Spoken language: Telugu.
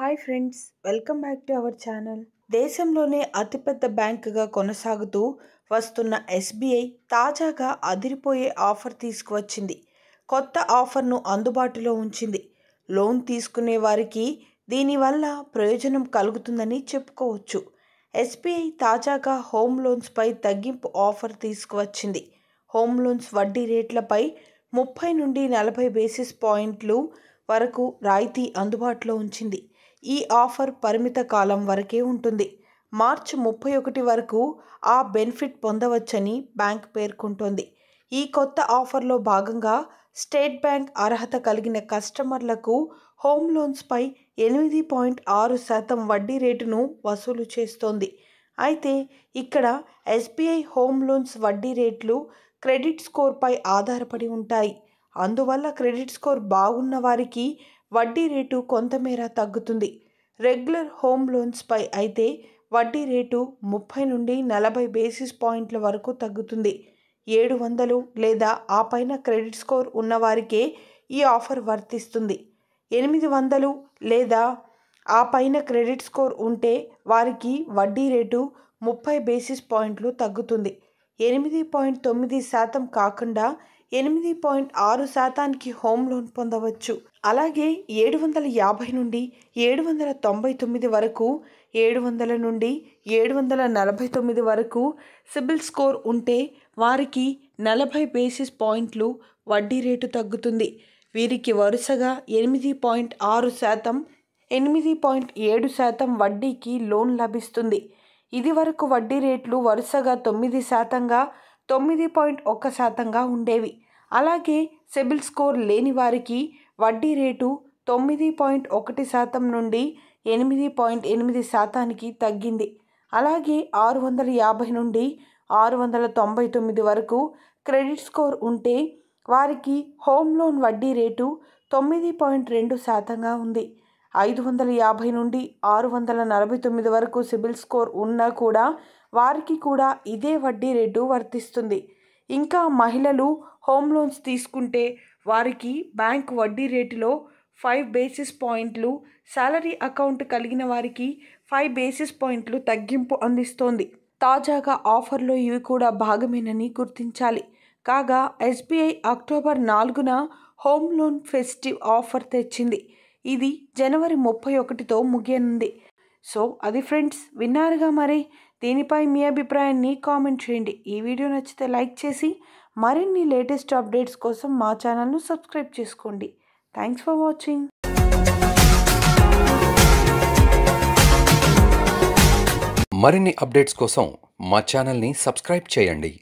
hi friends welcome back to our channel దేశంలోనే అతిపెద్ద బ్యాంకుగా కొనసాగుతూ వస్తున్న ఎస్బీఐ తాజాగా అదిరిపోయే ఆఫర్ తీసుకువచ్చింది కొత్త ఆఫర్ను అందుబాటులో ఉంచింది లోన్ తీసుకునే వారికి దీనివల్ల ప్రయోజనం కలుగుతుందని చెప్పుకోవచ్చు ఎస్బీఐ తాజాగా హోమ్ లోన్స్పై తగ్గింపు ఆఫర్ తీసుకువచ్చింది హోమ్ లోన్స్ వడ్డీ రేట్లపై ముప్పై నుండి నలభై బేసిస్ పాయింట్లు వరకు రాయితీ అందుబాటులో ఉంచింది ఈ ఆఫర్ పరిమిత కాలం వరకే ఉంటుంది మార్చి ముప్పై ఒకటి వరకు ఆ బెనిఫిట్ పొందవచ్చని బ్యాంక్ పేర్కొంటోంది ఈ కొత్త ఆఫర్లో భాగంగా స్టేట్ బ్యాంక్ అర్హత కలిగిన కస్టమర్లకు హోమ్ లోన్స్పై ఎనిమిది పాయింట్ ఆరు శాతం వడ్డీ రేటును వసూలు చేస్తోంది అయితే ఇక్కడ ఎస్బీఐ హోమ్ లోన్స్ వడ్డీ రేట్లు క్రెడిట్ స్కోర్పై ఆధారపడి ఉంటాయి అందువల్ల క్రెడిట్ స్కోర్ బాగున్న వారికి వడ్డీ రేటు కొంతమేర తగ్గుతుంది రెగ్యులర్ హోమ్ లోన్స్పై అయితే వడ్డీ రేటు ముప్పై నుండి నలభై బేసిస్ పాయింట్ల వరకు తగ్గుతుంది ఏడు వందలు లేదా ఆ పైన క్రెడిట్ స్కోర్ ఉన్నవారికే ఈ ఆఫర్ వర్తిస్తుంది ఎనిమిది వందలు లేదా ఆ పైన క్రెడిట్ స్కోర్ ఉంటే వారికి వడ్డీ రేటు ముప్పై బేసిస్ పాయింట్లు తగ్గుతుంది ఎనిమిది పాయింట్ తొమ్మిది శాతం కాకుండా ఎనిమిది పాయింట్ ఆరు శాతానికి హోమ్ లోన్ పొందవచ్చు అలాగే ఏడు వందల యాభై నుండి ఏడు వందల తొంభై తొమ్మిది వరకు ఏడు వందల నుండి ఏడు వందల నలభై తొమ్మిది వరకు సిబిల్ స్కోర్ ఉంటే వారికి నలభై బేసిస్ పాయింట్లు వడ్డీ రేటు తగ్గుతుంది వీరికి వరుసగా ఎనిమిది పాయింట్ ఆరు శాతం ఎనిమిది పాయింట్ ఏడు శాతం వడ్డీకి లోన్ లభిస్తుంది ఇది వరకు వడ్డీ రేట్లు వరుసగా తొమ్మిది శాతంగా తొమ్మిది పాయింట్ ఒక్క శాతంగా ఉండేవి అలాగే సిబిల్ స్కోర్ లేని వారికి వడ్డీ రేటు తొమ్మిది పాయింట్ ఒకటి శాతం నుండి ఎనిమిది పాయింట్ ఎనిమిది శాతానికి తగ్గింది అలాగే ఆరు వందల యాభై నుండి ఆరు వందల తొంభై తొమ్మిది వరకు క్రెడిట్ స్కోర్ ఉంటే వారికి హోమ్ లోన్ వడ్డీ రేటు తొమ్మిది పాయింట్ రెండు శాతంగా ఉంది ఐదు వందల యాభై నుండి ఆరు వందల నలభై తొమ్మిది వరకు సిబిల్ స్కోర్ ఉన్నా కూడా వారికి కూడా ఇదే వడ్డీ రేటు వర్తిస్తుంది ఇంకా మహిళలు హోమ్ లోన్స్ తీసుకుంటే వారికి బ్యాంక్ వడ్డీ రేటులో ఫైవ్ బేసిస్ పాయింట్లు శాలరీ అకౌంట్ కలిగిన వారికి ఫైవ్ బేసిస్ పాయింట్లు తగ్గింపు అందిస్తోంది తాజాగా ఆఫర్లో ఇవి కూడా భాగమేనని గుర్తించాలి కాగా ఎస్బీఐ అక్టోబర్ నాలుగున హోమ్ లోన్ ఫెస్టివ్ ఆఫర్ తెచ్చింది ఇది జనవరి ముప్పై ఒకటితో ముగియనుంది సో అది ఫ్రెండ్స్ విన్నారుగా మరి దీనిపై మీ అభిప్రాయాన్ని కామెంట్ చేయండి ఈ వీడియో నచ్చితే లైక్ చేసి మరిన్ని లేటెస్ట్ అప్డేట్స్ కోసం మా ఛానల్ను సబ్స్క్రైబ్ చేసుకోండి థ్యాంక్స్ ఫర్ వాచింగ్ మరిన్ని అప్డేట్స్ కోసం మా ఛానల్ని సబ్స్క్రైబ్ చేయండి